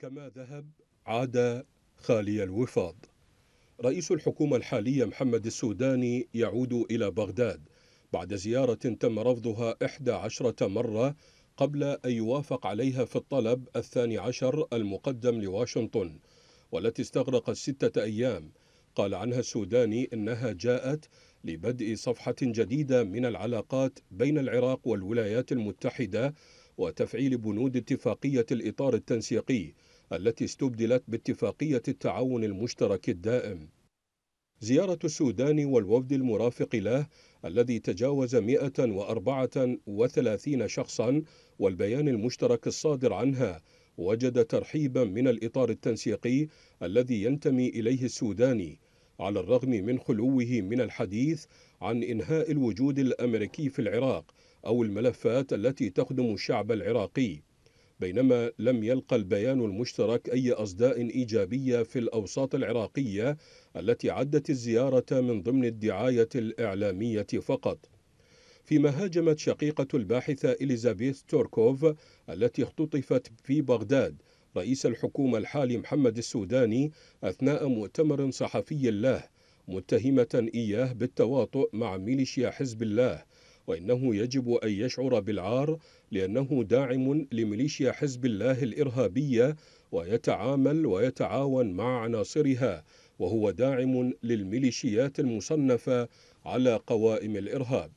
كما ذهب عاد خالي الوفاض رئيس الحكومة الحالية محمد السوداني يعود إلى بغداد بعد زيارة تم رفضها إحدى عشرة مرة قبل أن يوافق عليها في الطلب الثاني عشر المقدم لواشنطن والتي استغرقت ستة أيام قال عنها السوداني إنها جاءت لبدء صفحة جديدة من العلاقات بين العراق والولايات المتحدة وتفعيل بنود اتفاقية الإطار التنسيقي التي استبدلت باتفاقية التعاون المشترك الدائم زيارة السودان والوفد المرافق له الذي تجاوز 134 شخصا والبيان المشترك الصادر عنها وجد ترحيبا من الإطار التنسيقي الذي ينتمي إليه السوداني على الرغم من خلوه من الحديث عن إنهاء الوجود الأمريكي في العراق أو الملفات التي تخدم الشعب العراقي بينما لم يلقى البيان المشترك أي أصداء إيجابية في الأوساط العراقية التي عدت الزيارة من ضمن الدعاية الإعلامية فقط فيما هاجمت شقيقة الباحثة إليزابيث توركوف التي اختطفت في بغداد رئيس الحكومة الحالي محمد السوداني أثناء مؤتمر صحفي له متهمة إياه بالتواطؤ مع ميليشيا حزب الله وإنه يجب أن يشعر بالعار لأنه داعم لميليشيا حزب الله الإرهابية ويتعامل ويتعاون مع عناصرها وهو داعم للميليشيات المصنفة على قوائم الإرهاب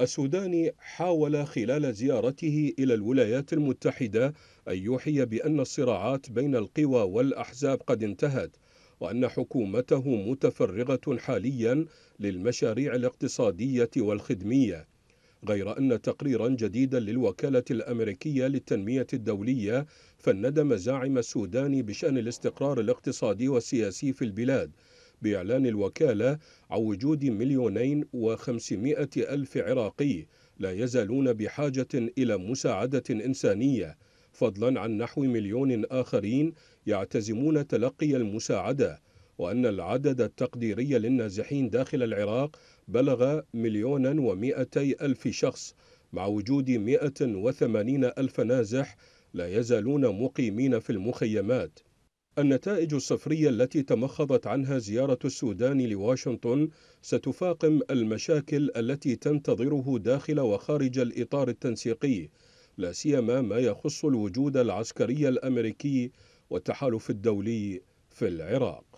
السوداني حاول خلال زيارته إلى الولايات المتحدة أن يوحي بأن الصراعات بين القوى والأحزاب قد انتهت وأن حكومته متفرغة حاليا للمشاريع الاقتصادية والخدمية غير أن تقريرا جديدا للوكالة الأمريكية للتنمية الدولية فند مزاعم السودان بشأن الاستقرار الاقتصادي والسياسي في البلاد بإعلان الوكالة عن وجود مليونين وخمسمائة ألف عراقي لا يزالون بحاجة إلى مساعدة إنسانية فضلا عن نحو مليون آخرين يعتزمون تلقي المساعدة وأن العدد التقديري للنازحين داخل العراق بلغ مليونا ومائتي ألف شخص مع وجود 180 ألف نازح لا يزالون مقيمين في المخيمات النتائج الصفرية التي تمخضت عنها زيارة السودان لواشنطن ستفاقم المشاكل التي تنتظره داخل وخارج الإطار التنسيقي لا سيما ما يخص الوجود العسكري الأمريكي والتحالف الدولي في العراق